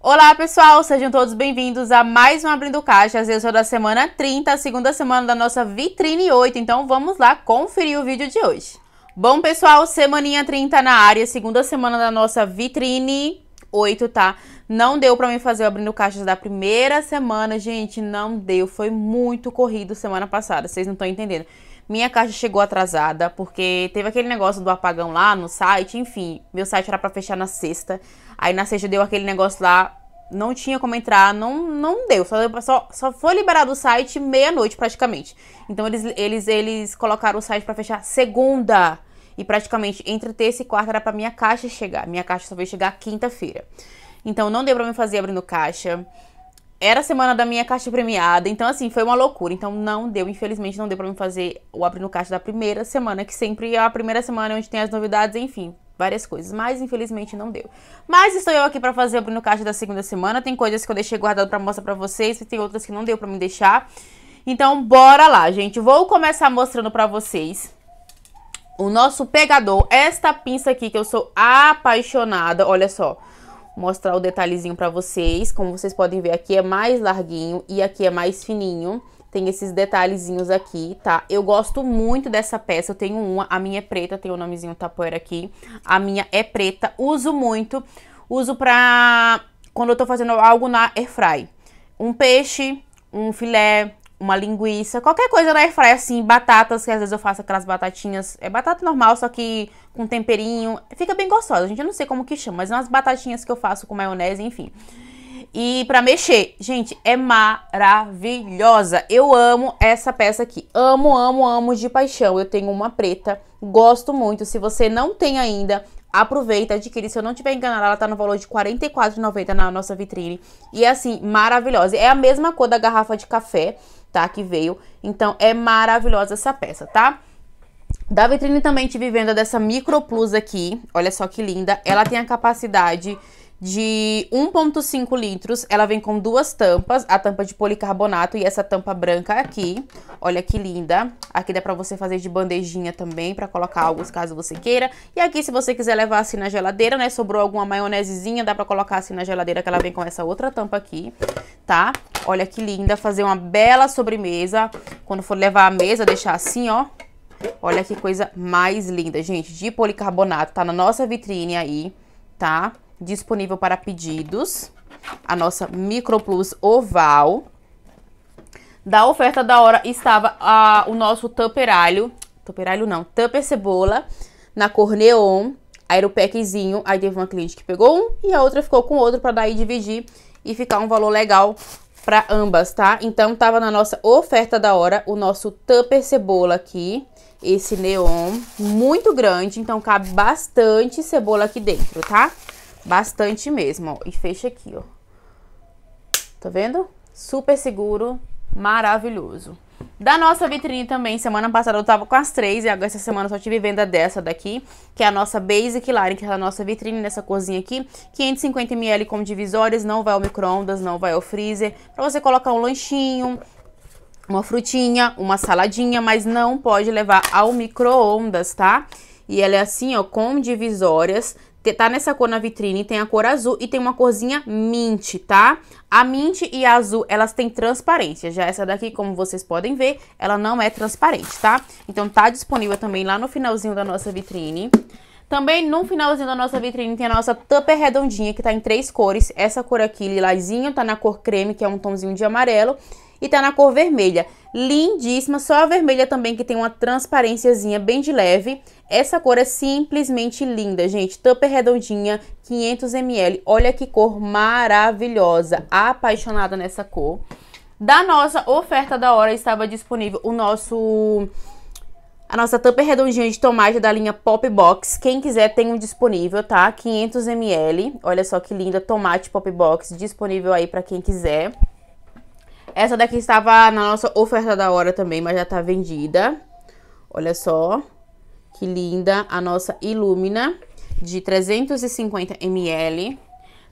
Olá pessoal, sejam todos bem-vindos a mais um Abrindo Caixas. Eu sou da semana 30, segunda semana da nossa vitrine 8, então vamos lá conferir o vídeo de hoje. Bom pessoal, semaninha 30 na área, segunda semana da nossa vitrine 8, tá? Não deu para mim fazer o abrindo caixas da primeira semana, gente, não deu. Foi muito corrido semana passada, vocês não estão entendendo. Minha caixa chegou atrasada porque teve aquele negócio do apagão lá no site, enfim, meu site era para fechar na sexta. Aí na sexta deu aquele negócio lá, não tinha como entrar, não, não deu. Só, deu, só, só foi liberado o site meia-noite praticamente. Então eles, eles, eles colocaram o site para fechar segunda. E praticamente entre terça e quarta era pra minha caixa chegar. Minha caixa só veio chegar quinta-feira. Então não deu pra me fazer abrindo caixa. Era a semana da minha caixa premiada, então assim, foi uma loucura. Então não deu, infelizmente não deu para me fazer o abrindo caixa da primeira semana, que sempre é a primeira semana onde tem as novidades, enfim várias coisas, mas infelizmente não deu. Mas estou eu aqui para fazer o Bruno Caixa da segunda semana. Tem coisas que eu deixei guardado para mostrar para vocês e tem outras que não deu para me deixar. Então bora lá, gente. Vou começar mostrando para vocês o nosso pegador, esta pinça aqui que eu sou apaixonada, olha só. Mostrar o detalhezinho para vocês, como vocês podem ver aqui é mais larguinho e aqui é mais fininho. Tem esses detalhezinhos aqui, tá? Eu gosto muito dessa peça, eu tenho uma, a minha é preta, tem o nomezinho tapoeira aqui. A minha é preta, uso muito, uso pra quando eu tô fazendo algo na airfry. Um peixe, um filé, uma linguiça, qualquer coisa na airfry, assim, batatas, que às vezes eu faço aquelas batatinhas, é batata normal, só que com temperinho, fica bem gostosa, gente, não sei como que chama, mas umas batatinhas que eu faço com maionese, enfim e para mexer. Gente, é maravilhosa. Eu amo essa peça aqui. Amo, amo, amo de paixão. Eu tenho uma preta, gosto muito. Se você não tem ainda, aproveita, adquire. Se eu não tiver enganada, ela tá no valor de R$44,90 na nossa vitrine. E é assim, maravilhosa. É a mesma cor da garrafa de café, tá? Que veio. Então, é maravilhosa essa peça, tá? Da vitrine também tive venda dessa Micro Plus aqui. Olha só que linda. Ela tem a capacidade de 1,5 litros. Ela vem com duas tampas, a tampa de policarbonato e essa tampa branca aqui. Olha que linda. Aqui dá pra você fazer de bandejinha também, pra colocar alguns caso você queira. E aqui, se você quiser levar assim na geladeira, né, sobrou alguma maionesezinha, dá pra colocar assim na geladeira, que ela vem com essa outra tampa aqui, tá? Olha que linda, fazer uma bela sobremesa. Quando for levar a mesa, deixar assim, ó. Olha que coisa mais linda, gente, de policarbonato. Tá na nossa vitrine aí, tá? Tá? disponível para pedidos, a nossa Micro Plus oval. Da oferta da hora estava a, o nosso tamperalho tamperalho não, tamper cebola, na cor neon, packzinho aí teve uma cliente que pegou um e a outra ficou com outro para daí dividir e ficar um valor legal para ambas, tá? Então tava na nossa oferta da hora o nosso tamper cebola aqui, esse neon muito grande, então cabe bastante cebola aqui dentro, tá? Bastante mesmo, ó. E fecha aqui, ó. Tá vendo? Super seguro, maravilhoso. Da nossa vitrine também, semana passada eu tava com as três e agora essa semana eu só tive venda dessa daqui, que é a nossa Basic Line, que é a nossa vitrine nessa corzinha aqui. 550ml com divisórias não vai ao micro-ondas, não vai ao freezer, pra você colocar um lanchinho, uma frutinha, uma saladinha, mas não pode levar ao micro-ondas, tá? E ela é assim, ó, com divisórias, tá nessa cor na vitrine, tem a cor azul e tem uma corzinha mint, tá? A mint e a azul, elas têm transparência. Já essa daqui, como vocês podem ver, ela não é transparente, tá? Então tá disponível também lá no finalzinho da nossa vitrine. Também no finalzinho da nossa vitrine tem a nossa tupper redondinha, que tá em três cores. Essa cor aqui, lilazinho, tá na cor creme, que é um tomzinho de amarelo, e tá na cor vermelha. Lindíssima, só a vermelha também que tem uma transparênciazinha bem de leve. Essa cor é simplesmente linda, gente. Tupper redondinha, 500ml. Olha que cor maravilhosa. Apaixonada nessa cor. Da nossa oferta da hora estava disponível o nosso a nossa tampa redondinha de tomate da linha Pop Box. Quem quiser tem um disponível, tá? 500ml. Olha só que linda, tomate Pop Box disponível aí para quem quiser. Essa daqui estava na nossa oferta da hora também, mas já tá vendida. Olha só, que linda a nossa Ilumina de 350 ml.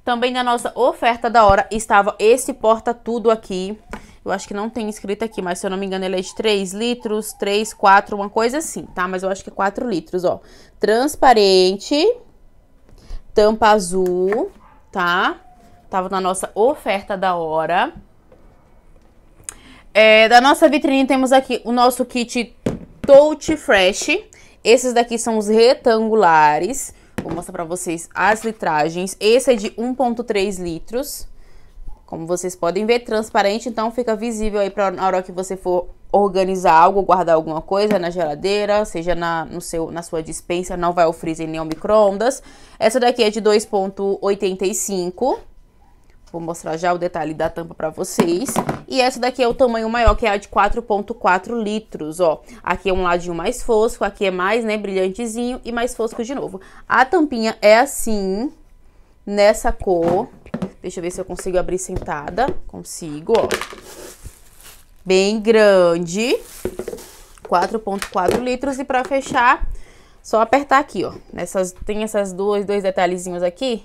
Também na nossa oferta da hora estava esse porta-tudo aqui. Eu acho que não tem escrito aqui, mas se eu não me engano ele é de 3 litros, 3, 4, uma coisa assim, tá? Mas eu acho que é 4 litros, ó. Transparente, tampa azul, tá? Tava na nossa oferta da hora. É, da nossa vitrine temos aqui o nosso kit Touch Fresh. Esses daqui são os retangulares. Vou mostrar pra vocês as litragens. Esse é de 1.3 litros. Como vocês podem ver, transparente, então fica visível aí pra, na hora que você for organizar algo, guardar alguma coisa na geladeira, seja na, no seu, na sua dispensa, não vai ao freezer nem ao micro-ondas. Essa daqui é de 2.85. Vou mostrar já o detalhe da tampa pra vocês. E essa daqui é o tamanho maior, que é a de 4.4 litros, ó. Aqui é um ladinho mais fosco, aqui é mais, né, brilhantezinho e mais fosco de novo. A tampinha é assim, nessa cor. Deixa eu ver se eu consigo abrir sentada. Consigo, ó. Bem grande. 4.4 litros. E pra fechar, só apertar aqui, ó. Nessas, tem essas duas, dois detalhezinhos aqui.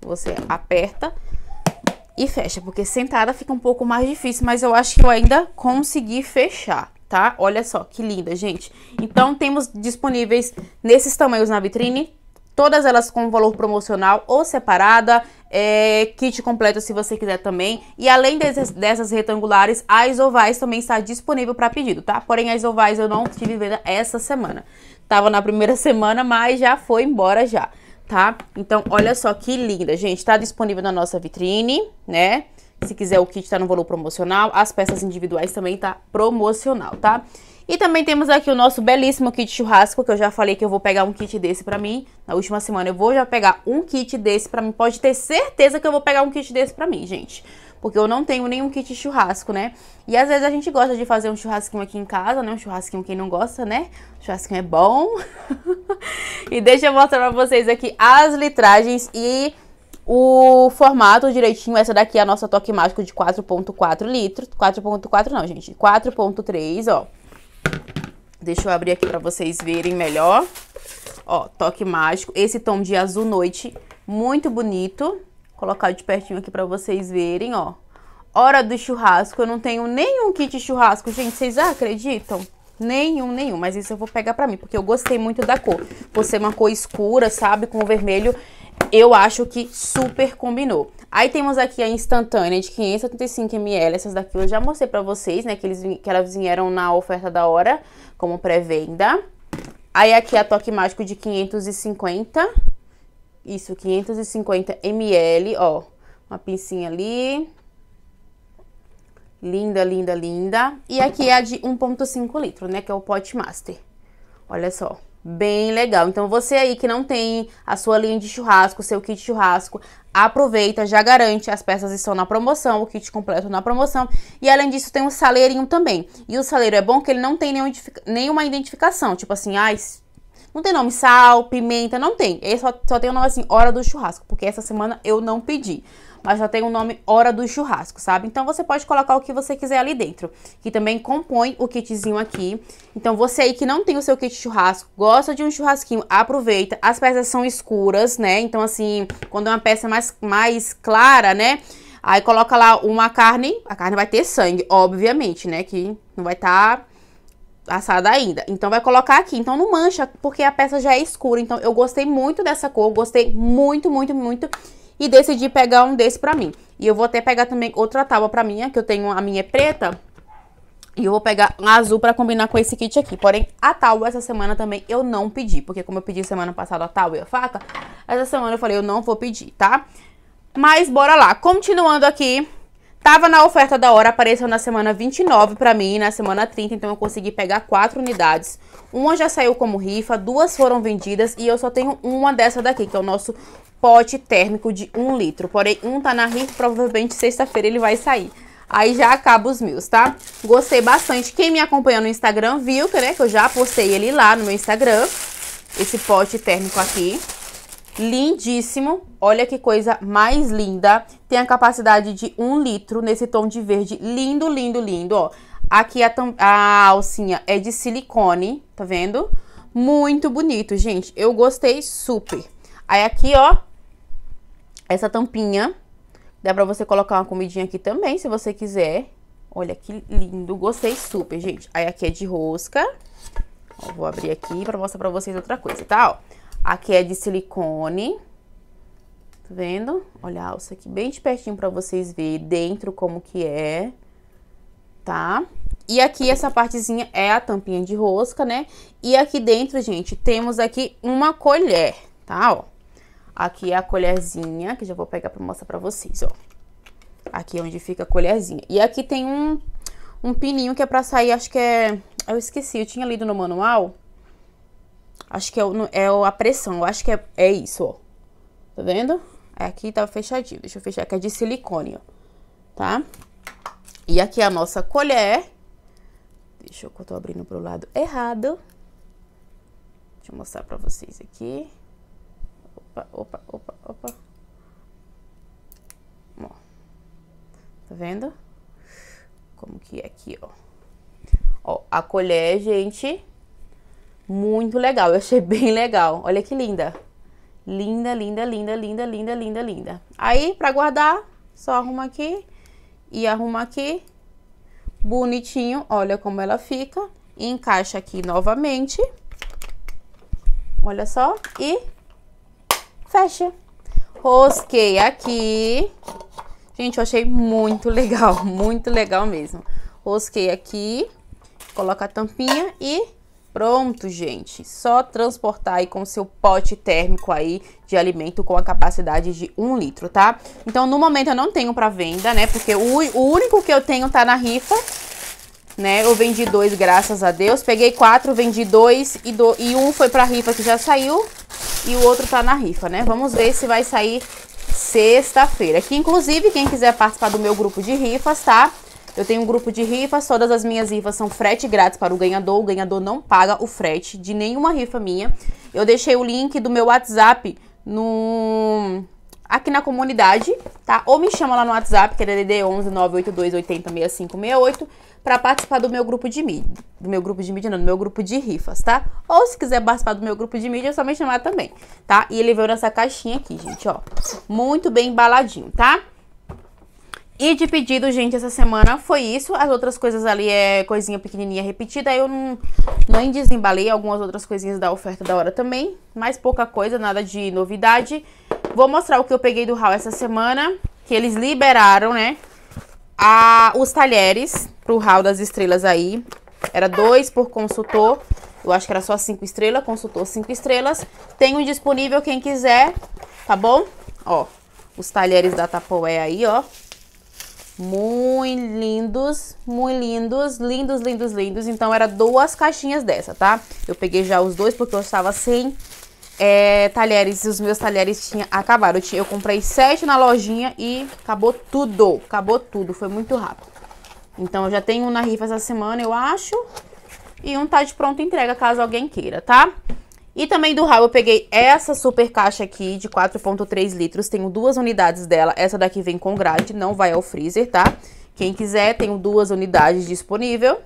Você aperta e fecha, porque sentada fica um pouco mais difícil, mas eu acho que eu ainda consegui fechar, tá? Olha só que linda, gente. Então temos disponíveis nesses tamanhos na vitrine, todas elas com valor promocional ou separada, é, kit completo se você quiser também. E além dessas, dessas retangulares, as ovais também está disponível para pedido, tá? Porém, as ovais eu não tive venda essa semana. Tava na primeira semana, mas já foi embora já tá? Então, olha só que linda, gente. Tá disponível na nossa vitrine, né? Se quiser o kit tá no valor promocional, as peças individuais também tá promocional, tá? E também temos aqui o nosso belíssimo kit churrasco, que eu já falei que eu vou pegar um kit desse pra mim. Na última semana eu vou já pegar um kit desse pra mim. Pode ter certeza que eu vou pegar um kit desse pra mim, gente porque eu não tenho nenhum kit churrasco, né? E às vezes a gente gosta de fazer um churrasquinho aqui em casa, né? Um churrasquinho quem não gosta, né? O churrasquinho é bom. e deixa eu mostrar pra vocês aqui as litragens e o formato direitinho. Essa daqui é a nossa toque mágico de 4.4 litros. 4.4 não, gente. 4.3, ó. Deixa eu abrir aqui pra vocês verem melhor. Ó, toque mágico. Esse tom de azul noite, muito bonito colocar de pertinho aqui pra vocês verem, ó. Hora do churrasco, eu não tenho nenhum kit churrasco, gente, vocês acreditam? Nenhum, nenhum, mas isso eu vou pegar pra mim, porque eu gostei muito da cor. Por ser uma cor escura, sabe, com o vermelho, eu acho que super combinou. Aí temos aqui a instantânea de 535 ml essas daqui eu já mostrei pra vocês, né, que, eles, que elas vieram na oferta da hora, como pré-venda. Aí aqui a Toque Mágico de 550 isso, 550 ml, ó. Uma pincinha ali. Linda, linda, linda. E aqui é a de 1.5 litro, né, que é o Pot Master. Olha só, bem legal. Então você aí que não tem a sua linha de churrasco, seu kit churrasco, aproveita, já garante, as peças estão na promoção, o kit completo na promoção. E além disso tem um saleirinho também. E o saleiro é bom que ele não tem nenhuma identificação, tipo assim, ah, não tem nome sal, pimenta, não tem. Esse só, só tem o um nome assim, hora do churrasco, porque essa semana eu não pedi. Mas já tem o um nome hora do churrasco, sabe? Então você pode colocar o que você quiser ali dentro, que também compõe o kitzinho aqui. Então você aí que não tem o seu kit churrasco, gosta de um churrasquinho, aproveita. As peças são escuras, né? Então assim, quando é uma peça mais, mais clara, né? Aí coloca lá uma carne, a carne vai ter sangue, obviamente, né? Que não vai estar... Tá assada ainda. Então vai colocar aqui. Então não mancha, porque a peça já é escura. Então eu gostei muito dessa cor, gostei muito, muito, muito. E decidi pegar um desse pra mim. E eu vou até pegar também outra tábua pra minha, que eu tenho, a minha é preta. E eu vou pegar um azul pra combinar com esse kit aqui. Porém, a tábua essa semana também eu não pedi. Porque como eu pedi semana passada a tábua e a faca, essa semana eu falei, eu não vou pedir, tá? Mas bora lá. Continuando aqui Tava na oferta da hora, apareceu na semana 29 para mim, na semana 30, então eu consegui pegar quatro unidades. Uma já saiu como rifa, duas foram vendidas e eu só tenho uma dessa daqui, que é o nosso pote térmico de 1 um litro. Porém, um tá na rifa, provavelmente sexta-feira ele vai sair. Aí já acaba os meus, tá? Gostei bastante. Quem me acompanhou no Instagram viu que, né, que eu já postei ele lá no meu Instagram, esse pote térmico aqui lindíssimo. Olha que coisa mais linda. Tem a capacidade de um litro nesse tom de verde. Lindo, lindo, lindo, ó. Aqui a, a alcinha é de silicone, tá vendo? Muito bonito, gente. Eu gostei super. Aí aqui, ó, essa tampinha. Dá pra você colocar uma comidinha aqui também, se você quiser. Olha que lindo. Gostei super, gente. Aí aqui é de rosca. Ó, vou abrir aqui pra mostrar pra vocês outra coisa, tá? Ó. Aqui é de silicone. Tá vendo? Olha a alça aqui bem de pertinho pra vocês verem dentro como que é, tá? E aqui essa partezinha é a tampinha de rosca, né? E aqui dentro, gente, temos aqui uma colher, tá? Ó. Aqui é a colherzinha, que já vou pegar pra mostrar pra vocês, ó. Aqui é onde fica a colherzinha. E aqui tem um, um pininho que é pra sair, acho que é... Eu esqueci, eu tinha lido no manual Acho que é, o, é a pressão. Eu acho que é, é isso, ó. Tá vendo? É, aqui tá fechadinho. Deixa eu fechar, que é de silicone, ó. Tá? E aqui é a nossa colher. Deixa eu, eu tô abrindo pro lado errado. Deixa eu mostrar pra vocês aqui. Opa, opa, opa, opa. Ó. Tá vendo? Como que é aqui, ó. Ó, a colher, gente, muito legal, eu achei bem legal. Olha que linda. Linda, linda, linda, linda, linda, linda, linda. Aí, pra guardar, só arruma aqui e arruma aqui. Bonitinho, olha como ela fica. encaixa aqui novamente. Olha só. E fecha. Rosquei aqui. Gente, eu achei muito legal, muito legal mesmo. Rosquei aqui, coloca a tampinha e Pronto, gente. Só transportar aí com seu pote térmico aí de alimento com a capacidade de um litro, tá? Então, no momento eu não tenho para venda, né? Porque o, o, único que eu tenho tá na rifa, né? Eu vendi dois, graças a Deus. Peguei quatro, vendi dois e, do, e um foi pra rifa que já saiu e o outro tá na rifa, né? Vamos ver se vai sair sexta-feira. Que, inclusive, quem quiser participar do meu grupo de rifas, tá? Eu tenho um grupo de rifas, todas as minhas rifas são frete grátis para o ganhador, o ganhador não paga o frete de nenhuma rifa minha. Eu deixei o link do meu WhatsApp no aqui na comunidade, tá? Ou me chama lá no WhatsApp, que é DDD 11982806568 para participar do meu grupo de mídia, do meu grupo de mídia não, do meu grupo de rifas, tá? Ou se quiser participar do meu grupo de mídia, é só me chamar também, tá? E ele veio nessa caixinha aqui, gente, ó. Muito bem embaladinho, tá? E de pedido, gente, essa semana foi isso. As outras coisas ali é coisinha pequenininha repetida. Eu não, nem desembalei algumas outras coisinhas da oferta da hora também. Mas pouca coisa, nada de novidade. Vou mostrar o que eu peguei do hall essa semana. Que eles liberaram, né? A, os talheres pro hall das estrelas aí. Era dois por consultor. Eu acho que era só cinco estrelas. Consultor cinco estrelas. Tem um disponível quem quiser, tá bom? Ó, os talheres da Tapoé aí, ó. Muito lindos, muito lindos, lindos, lindos, lindos. Então, era duas caixinhas dessa, tá? Eu peguei já os dois porque eu estava sem é, talheres. Os meus talheres tinha, acabaram. Eu, tinha, eu comprei sete na lojinha e acabou tudo. Acabou tudo, foi muito rápido. Então, eu já tenho um na rifa essa semana, eu acho. E um tá de pronta entrega, caso alguém queira, tá? E também do rabo eu peguei essa super caixa aqui de 4.3 litros, tenho duas unidades dela, essa daqui vem com grade, não vai ao freezer, tá? Quem quiser, tenho duas unidades disponível.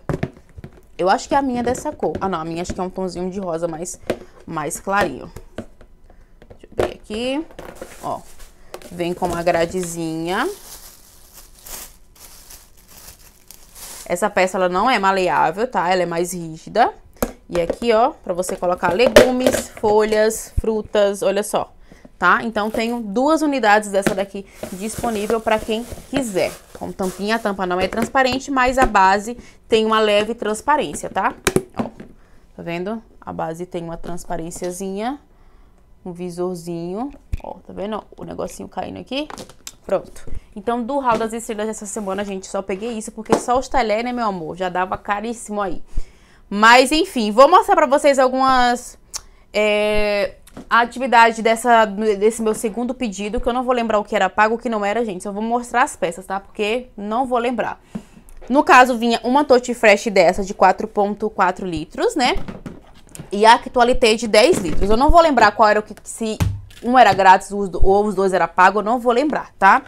Eu acho que a minha é dessa cor. Ah, não, a minha acho que é um tonzinho de rosa mais, mais clarinho. Deixa eu ver aqui. Ó, vem com uma gradezinha. Essa peça, ela não é maleável, tá? Ela é mais rígida. E aqui, ó, pra você colocar legumes, folhas, frutas, olha só, tá? Então, tenho duas unidades dessa daqui disponível para quem quiser. Com tampinha, a tampa não é transparente, mas a base tem uma leve transparência, tá? Ó, tá vendo? A base tem uma transparênciazinha, um visorzinho, ó, tá vendo? O negocinho caindo aqui. Pronto. Então, do Hall das Estrelas dessa semana, gente, só peguei isso, porque só os talheres, né, meu amor? Já dava caríssimo aí. Mas enfim, vou mostrar pra vocês algumas é, atividades dessa, desse meu segundo pedido, que eu não vou lembrar o que era pago, o que não era, gente. Só vou mostrar as peças, tá? Porque não vou lembrar. No caso, vinha uma Tote Fresh dessa de 4.4 litros, né? E a Actualité de 10 litros. Eu não vou lembrar qual era o que... Se um era grátis ou os dois era pago, eu não vou lembrar, tá? Tá?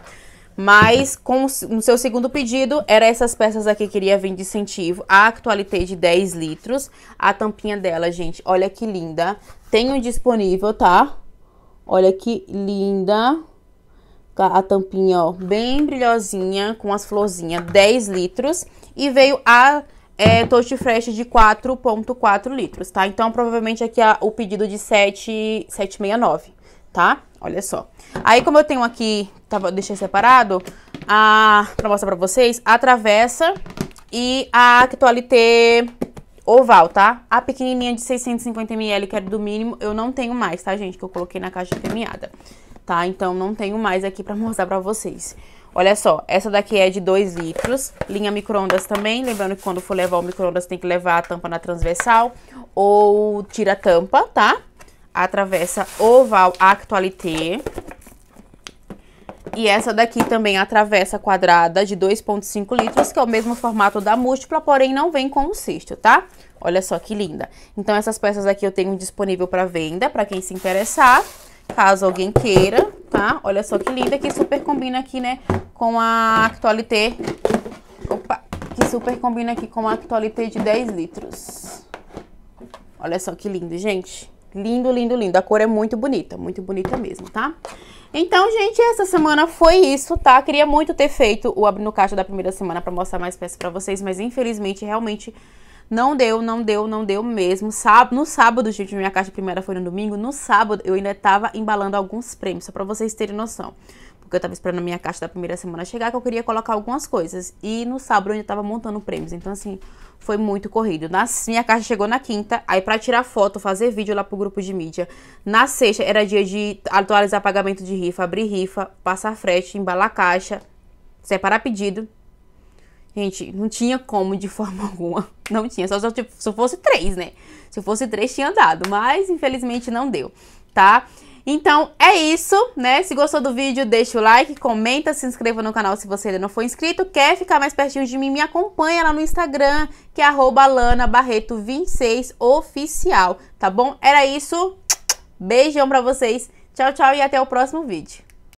Mas com no seu segundo pedido, era essas peças aqui que queria vir de incentivo. A Actualité de 10 litros. A tampinha dela, gente, olha que linda. Tenho disponível, tá? Olha que linda. A tampinha, ó, bem brilhosinha, com as florzinhas, 10 litros. E veio a é, toast fresh de 4.4 litros, tá? Então, provavelmente aqui é o pedido de 7,69, tá? Olha só. Aí, como eu tenho aqui tava, tá, deixei separado, a, pra mostrar pra vocês, a travessa e a actualité oval, tá? A pequenininha de 650ml, que era do mínimo, eu não tenho mais, tá, gente? Que eu coloquei na caixa premiada, tá? Então, não tenho mais aqui pra mostrar pra vocês. Olha só, essa daqui é de 2 litros, linha micro-ondas também, lembrando que quando for levar o micro-ondas tem que levar a tampa na transversal ou tira a tampa, tá? A travessa oval actualité, e essa daqui também a travessa quadrada de 2,5 litros, que é o mesmo formato da múltipla, porém não vem com o cisto, tá? Olha só que linda. Então essas peças aqui eu tenho disponível para venda, para quem se interessar, caso alguém queira, tá? Olha só que linda, que super combina aqui, né, com a Actualité. Opa! Que super combina aqui com a Actualité de 10 litros. Olha só que lindo, gente. Lindo, lindo, lindo. A cor é muito bonita, muito bonita mesmo, tá? Então, gente, essa semana foi isso, tá? Queria muito ter feito o Abrir no Caixa da primeira semana pra mostrar mais peças pra vocês, mas infelizmente, realmente... Não deu, não deu, não deu mesmo. Sábado, no sábado, gente, minha caixa primeira foi no domingo. No sábado, eu ainda tava embalando alguns prêmios, só pra vocês terem noção porque eu tava esperando a minha caixa da primeira semana chegar, que eu queria colocar algumas coisas. E no sábado eu ainda tava montando prêmios, então assim, foi muito corrido. Na, minha caixa chegou na quinta, aí para tirar foto, fazer vídeo lá pro grupo de mídia. Na sexta era dia de atualizar pagamento de rifa, abrir rifa, passar frete, embalar caixa, separar pedido. Gente, não tinha como de forma alguma. Não tinha, só, tipo, se fosse três, né? Se fosse três, tinha dado, mas infelizmente não deu, tá? Então é isso, né? Se gostou do vídeo, deixa o like, comenta, se inscreva no canal se você ainda não for inscrito. Quer ficar mais pertinho de mim, me acompanha lá no Instagram, que é lanabarreto26oficial, tá bom? Era isso, beijão pra vocês, tchau, tchau e até o próximo vídeo.